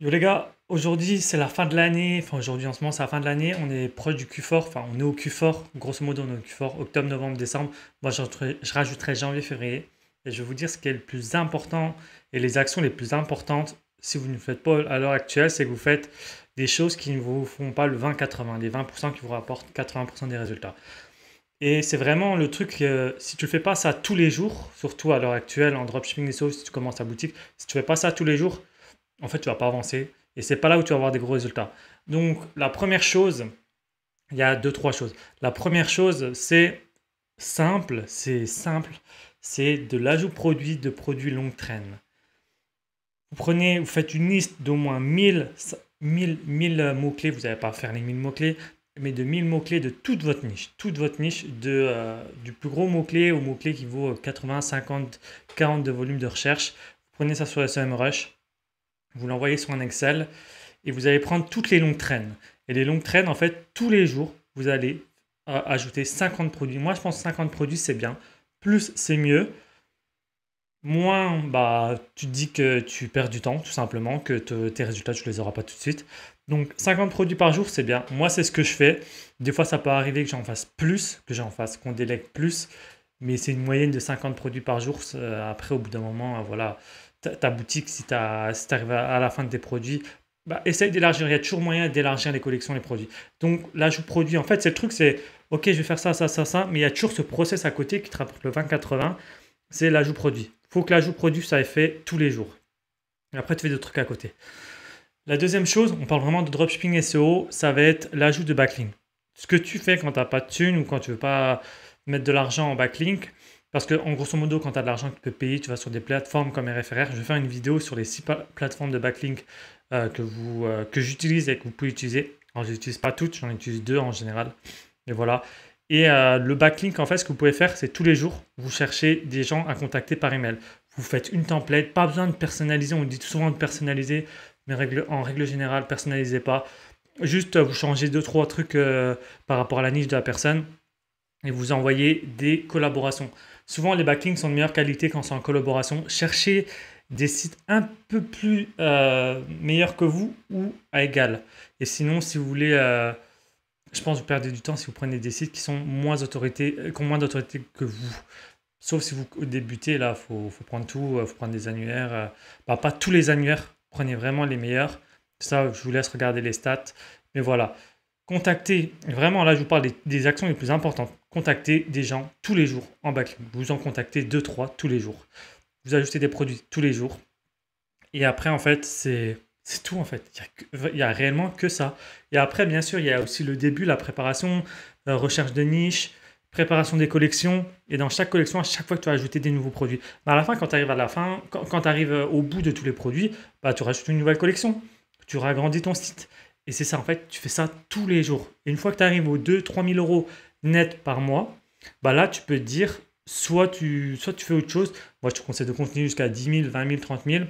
Yo les gars, aujourd'hui c'est la fin de l'année, enfin aujourd'hui en ce moment c'est la fin de l'année, on est proche du Q4, enfin on est au Q4, grosso modo on est au Q4, octobre, novembre, décembre, moi je, je rajouterai janvier, février, et je vais vous dire ce qui est le plus important et les actions les plus importantes si vous ne faites pas à l'heure actuelle, c'est que vous faites des choses qui ne vous font pas le 20-80, les 20% qui vous rapportent 80% des résultats. Et c'est vraiment le truc, euh, si tu ne fais pas ça tous les jours, surtout à l'heure actuelle en dropshipping et sauce si tu commences ta boutique, si tu ne fais pas ça tous les jours, en fait, tu vas pas avancer. Et c'est pas là où tu vas avoir des gros résultats. Donc, la première chose, il y a deux, trois choses. La première chose, c'est simple, c'est simple, c'est de l'ajout produit de produits longue traîne. Vous prenez, vous faites une liste d'au moins 1000, 1000, mots-clés, vous n'allez pas faire les 1000 mots-clés, mais de 1000 mots-clés de toute votre niche, toute votre niche, de, euh, du plus gros mot-clé au mot-clé qui vaut 80, 50, 40 de volume de recherche. Prenez ça sur SEMrush, vous l'envoyez sur un Excel et vous allez prendre toutes les longues traînes. Et les longues traînes, en fait, tous les jours, vous allez euh, ajouter 50 produits. Moi, je pense 50 produits, c'est bien. Plus, c'est mieux. Moins, bah, tu te dis que tu perds du temps, tout simplement, que tes résultats, tu ne les auras pas tout de suite. Donc, 50 produits par jour, c'est bien. Moi, c'est ce que je fais. Des fois, ça peut arriver que j'en fasse plus, que j'en fasse, qu'on délègue plus. Mais c'est une moyenne de 50 produits par jour. Euh, après, au bout d'un moment, euh, voilà, ta, boutique, si tu si arrives à, la fin de tes produits, bah, essaye d'élargir. Il y a toujours moyen d'élargir les collections, les produits. Donc, l'ajout produit, en fait, c'est le truc, c'est OK, je vais faire ça, ça, ça, ça, mais il y a toujours ce process à côté qui te rapporte le 20-80, c'est l'ajout produit. faut que l'ajout produit, ça ait fait tous les jours. Et après, tu fais d'autres trucs à côté. La deuxième chose, on parle vraiment de dropshipping SEO, ça va être l'ajout de backlink. Ce que tu fais quand tu n'as pas de thune ou quand tu veux pas mettre de l'argent en backlink, parce que, en grosso modo, quand tu as de l'argent que tu peux payer, tu vas sur des plateformes comme RFRR. Je vais faire une vidéo sur les six plateformes de backlink euh, que, vous, euh, que j'utilise et que vous pouvez utiliser. Alors, je n'utilise pas toutes, j'en utilise deux en général. Et voilà. Et euh, le backlink, en fait, ce que vous pouvez faire, c'est tous les jours, vous cherchez des gens à contacter par email. Vous faites une template, pas besoin de personnaliser. On dit souvent de personnaliser, mais en règle générale, personnalisez pas. Juste, vous changez deux, trois trucs par rapport à la niche de la personne et vous envoyez des collaborations. Souvent, les backlinks sont de meilleure qualité quand c'est en collaboration. Cherchez des sites un peu plus euh, meilleurs que vous ou à égal. Et sinon, si vous voulez, euh, je pense que vous perdez du temps si vous prenez des sites qui sont moins euh, ont moins d'autorité que vous. Sauf si vous débutez, là, il faut, prendre tout, il faut prendre des annuaires. Bah, pas tous les annuaires, prenez vraiment les meilleurs. Ça, je vous laisse regarder les stats. Mais voilà contactez, vraiment là je vous parle des, actions les plus importantes, contactez des gens tous les jours en backlink. Vous en contactez deux trois tous les jours. Vous ajoutez des produits tous les jours. Et après, en fait, c'est tout en fait. Il n'y a, réellement que ça. Et après, bien sûr, il y a aussi le début, la préparation, euh, recherche de niche, préparation des collections. Et dans chaque collection, à chaque fois que tu as ajouté des nouveaux produits, bah, à la fin, quand tu arrives à la fin, quand, tu arrives euh, au bout de tous les produits, bah, tu rajoutes une nouvelle collection. Tu agrandis ton site. Et c'est ça, en fait, tu fais ça tous les jours. une fois que tu arrives aux 2-3 000 euros net par mois, bah là, tu peux te dire, soit tu, tu fais autre chose. Moi, je te conseille de continuer jusqu'à 10 000, 20 000, 30 000.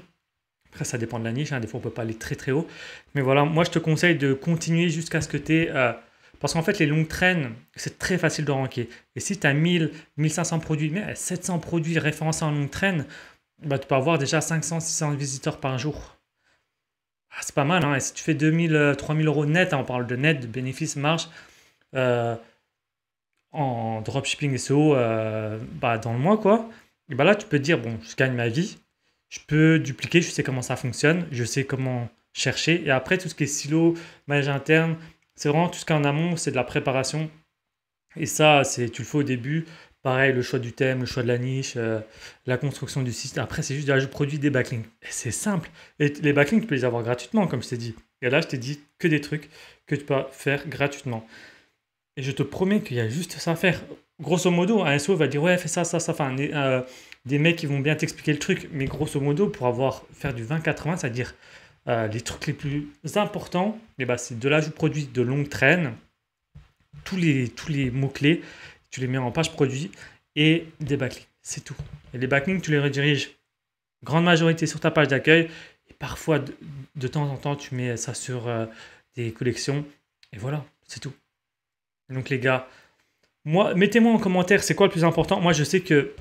Après, ça dépend de la niche. Hein. Des fois, on peut pas aller très très haut. Mais voilà, moi, je te conseille de continuer jusqu'à ce que tu aies. Euh, parce qu'en fait, les longues traînes, c'est très facile de ranker. Et si tu as 1000, 1500 produits, mais 700 produits référencés en longue traîne, bah, tu peux avoir déjà 500, 600 visiteurs par jour. Ah, c'est pas mal, hein. Et si tu fais 2000, 3000 euh, euros net, hein, on parle de net, de bénéfices, marge, euh, en dropshipping SEO euh, bah, dans le mois, quoi. Et bah là, tu peux dire, bon, je gagne ma vie, je peux dupliquer, je sais comment ça fonctionne, je sais comment chercher. Et après, tout ce qui est silo, manager interne, c'est vraiment tout ce qui est en amont, c'est de la préparation. Et ça, c'est tu le fais au début. Pareil, le choix du thème, le choix de la niche, euh, la construction du système. Après, c'est juste, là, je produit des backlinks. C'est simple. Et les backlinks, tu peux les avoir gratuitement, comme je t'ai dit. Et là, je t'ai dit que des trucs que tu peux faire gratuitement. Et je te promets qu'il y a juste ça à faire. Grosso modo, un SEO va dire, ouais, fais ça, ça, ça. Enfin, euh, des, mecs qui vont bien t'expliquer le truc. Mais grosso modo, pour avoir faire du 20-80, c'est-à-dire euh, les trucs les plus importants, mais eh bah ben, c'est de là, je produis de longue traîne tous les, tous les mots-clés tu les mets en page produit et des backlinks. C'est tout. Et les backlinks, tu les rediriges grande majorité sur ta page d'accueil. Et parfois, de, temps en temps, tu mets ça sur euh, des collections. Et voilà, c'est tout. Donc les gars, moi, mettez-moi en commentaire, c'est quoi le plus important Moi, je sais que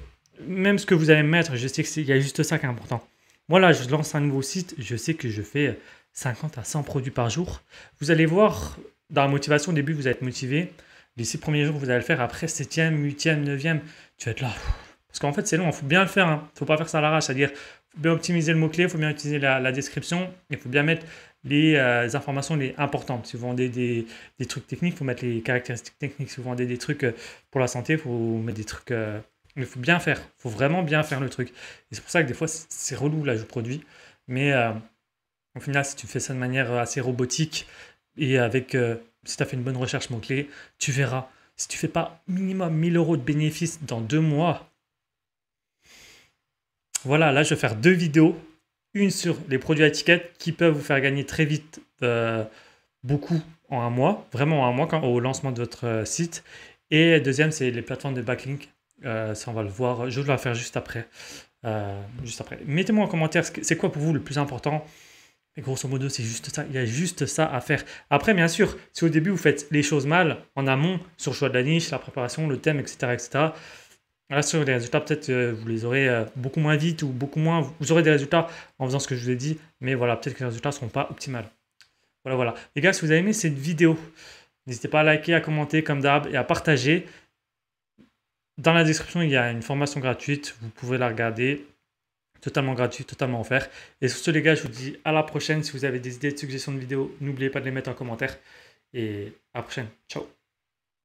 même ce que vous allez mettre, je sais qu'il y a juste ça qui est important. Moi, là, je lance un nouveau site, je sais que je fais 50 à 100 produits par jour. Vous allez voir, dans la motivation, au début, vous allez être motivé les six premiers jours, vous allez le faire. Après, septième, huitième, neuvième, tu vas être là. Parce qu'en fait, c'est long. Il hein. faut bien le faire. Il hein. faut pas faire ça à l'arrache. C'est-à-dire, bien optimiser le mot-clé, faut bien utiliser la, description. Il faut bien mettre les euh, informations les importantes. Si vous vendez des, trucs techniques, il faut mettre les caractéristiques techniques. Si vous vendez des trucs euh, pour la santé, il faut mettre des trucs. Euh, mais il faut bien faire. faut vraiment bien faire le truc. Et c'est pour ça que des fois, c'est relou, là, je produis. Mais au final, si tu fais ça de manière assez robotique et avec si tu as fait une bonne recherche mon clé tu verras. Si tu fais pas minimum 1000 euros de bénéfices dans deux mois, voilà, là je vais faire deux vidéos. Une sur les produits à étiquette qui peuvent vous faire gagner très vite euh, beaucoup en un mois, vraiment en un mois quand, au lancement de votre euh, site. Et deuxième, c'est les plateformes de backlink. Euh, ça, on va le voir. Je vais le faire juste après. juste après. Mettez-moi en commentaire, c'est quoi pour vous le plus important et grosso modo, c'est juste ça. Il y a juste ça à faire. Après, bien sûr, si au début vous faites les choses mal, en amont, sur le choix de la niche, la préparation, le thème, etc., etc., là, sur les résultats, peut-être euh, vous les aurez euh, beaucoup moins vite ou beaucoup moins. Vous aurez des résultats en faisant ce que je vous ai dit, mais voilà, peut-être que les résultats ne seront pas optimales. Voilà, voilà. Les gars, si vous avez aimé cette vidéo, n'hésitez pas à liker, à commenter comme d'hab et à partager. Dans la description, il y a une formation gratuite. Vous pouvez la regarder totalement gratuit, totalement offert. Et sur ce, les gars, je vous dis à la prochaine. Si vous avez des idées, de suggestions de vidéos, n'oubliez pas de les mettre en commentaire. Et à la prochaine. Ciao